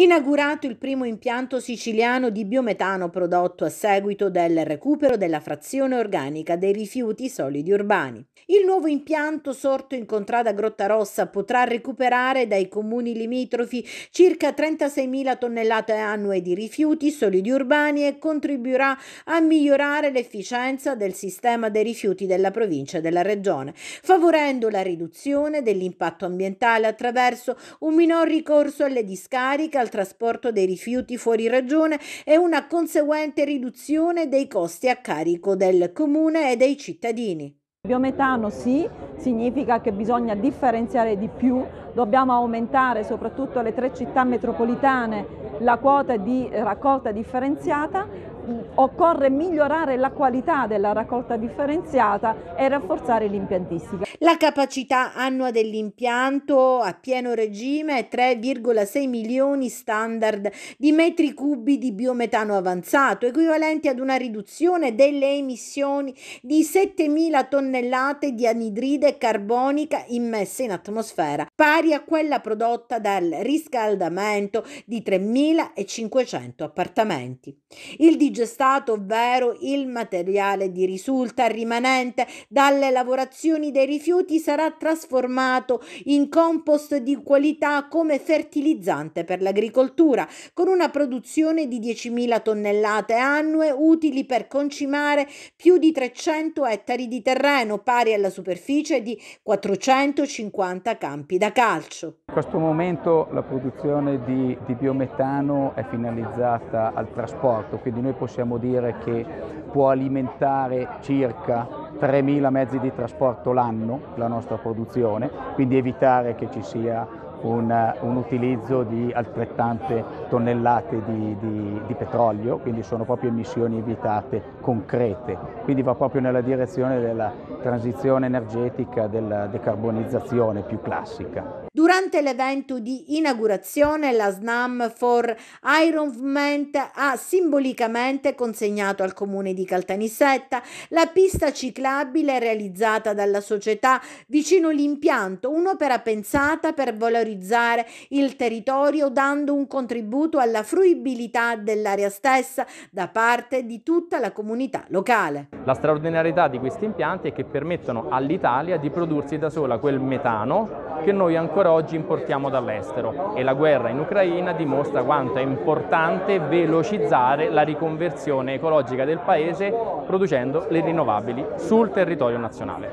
inaugurato il primo impianto siciliano di biometano prodotto a seguito del recupero della frazione organica dei rifiuti solidi urbani. Il nuovo impianto sorto in contrada Grotta Rossa potrà recuperare dai comuni limitrofi circa 36.000 tonnellate annue di rifiuti solidi urbani e contribuirà a migliorare l'efficienza del sistema dei rifiuti della provincia e della regione, favorendo la riduzione dell'impatto ambientale attraverso un minor ricorso alle discariche, al trasporto dei rifiuti fuori ragione e una conseguente riduzione dei costi a carico del comune e dei cittadini. Biometano sì, significa che bisogna differenziare di più, dobbiamo aumentare soprattutto le tre città metropolitane la quota di raccolta differenziata occorre migliorare la qualità della raccolta differenziata e rafforzare l'impiantistica. La capacità annua dell'impianto a pieno regime è 3,6 milioni standard di metri cubi di biometano avanzato, equivalenti ad una riduzione delle emissioni di 7.000 tonnellate di anidride carbonica immessa in atmosfera pari a quella prodotta dal riscaldamento di 3.500 appartamenti. Il digestato, ovvero il materiale di risulta rimanente dalle lavorazioni dei rifiuti, sarà trasformato in compost di qualità come fertilizzante per l'agricoltura, con una produzione di 10.000 tonnellate annue utili per concimare più di 300 ettari di terreno, pari alla superficie di 450 campi da da calcio. In questo momento la produzione di, di, biometano è finalizzata al trasporto, quindi noi possiamo dire che può alimentare circa 3.000 mezzi di trasporto l'anno la nostra produzione, quindi evitare che ci sia un, un utilizzo di altrettante tonnellate di, di, di, petrolio, quindi sono proprio emissioni evitate concrete, quindi va proprio nella direzione della transizione energetica, della decarbonizzazione più classica. Durante l'evento di inaugurazione la SNAM for Ironment ha simbolicamente consegnato al comune di Caltanissetta la pista ciclabile realizzata dalla società vicino l'impianto, un'opera pensata per valorizzare il territorio dando un contributo contributo alla fruibilità dell'area stessa da parte di tutta la comunità locale. La straordinarietà di questi impianti è che permettono all'Italia di prodursi da sola quel metano che noi ancora oggi importiamo dall'estero e la guerra in Ucraina dimostra quanto è importante velocizzare la riconversione ecologica del Paese producendo le rinnovabili sul territorio nazionale.